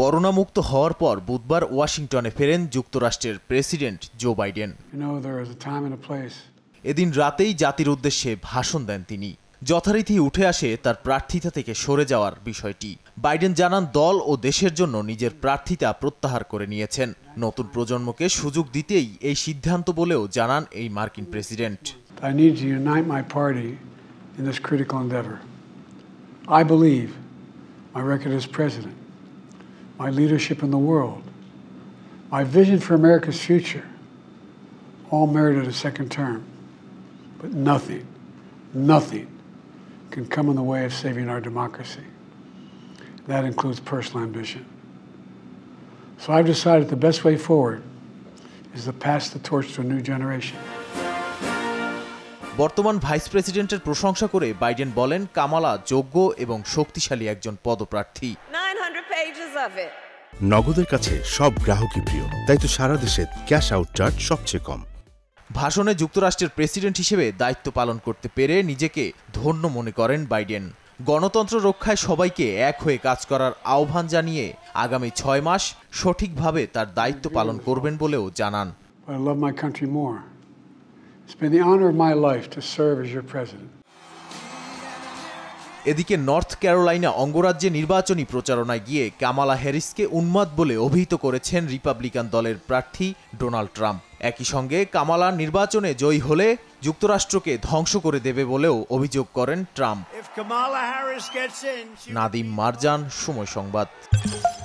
করোনামুক্ত হওয়ার পর বুধবার ওয়াশিংটনে ফেরেন যুক্তরাষ্ট্রের প্রেসিডেন্ট জো বাইডেন এদিন রাতেই জাতির উদ্দেশ্যে ভাষণ দেন তিনি যথারীতি উঠে আসে তার প্রার্থিতা থেকে সরে যাওয়ার বিষয়টি বাইডেন জানান দল ও দেশের জন্য নিজের প্রার্থিতা প্রত্যাহার করে নিয়েছেন নতুন প্রজন্মকে সুযোগ দিতেই এই সিদ্ধান্ত বলেও জানান এই মার্কিন president I believe my record as president my leadership in the world, my vision for America's future, all merited a second term. But nothing, nothing can come in the way of saving our democracy. That includes personal ambition. So I've decided the best way forward is to pass the torch to a new generation. বর্তমান vice প্রেসিডেন্টের প্রশংসা করে Biden বলেন কামালা যোগ্য এবং শক্তিশালী একজন পদপ্রার্থী pages of it. নগদের কাছে সব গ্রাহকই প্রিয় তাই তো সারা দেশে ক্যাশ আউট চার্জ সবচেয়ে কম ভাষণে যুক্তরাষ্ট্রের প্রেসিডেন্ট হিসেবে দায়িত্ব পালন করতে পেরে নিজেকে ধন্য মনে করেন বাইডেন গণতন্ত্র রক্ষায় সবাইকে এক হয়ে কাজ করার আহ্বান জানিয়ে আগামী ছয় মাস সঠিকভাবে তার দায়িত্ব পালন করবেন বলেও জানান I love my country more. It's been the honor of my life to serve as your president. এদিকে নর্থ ক্যারোলাইনা অঙ্গরাজ্যে নির্বাচনী প্রচারণায় গিয়ে কামালা হ্যারিসকে উন্মাদ বলে অভিহিত করেছেন রিপাবলিকান দলের প্রার্থী ডোনাল্ড ট্রাম্প একই সঙ্গে কামালা নির্বাচনে জয়ী হলে যুক্তরাষ্ট্রকে ধ্বংস করে দেবে বলেও অভিযোগ করেন ট্রাম্প নাদিম মারজান সময় সংবাদ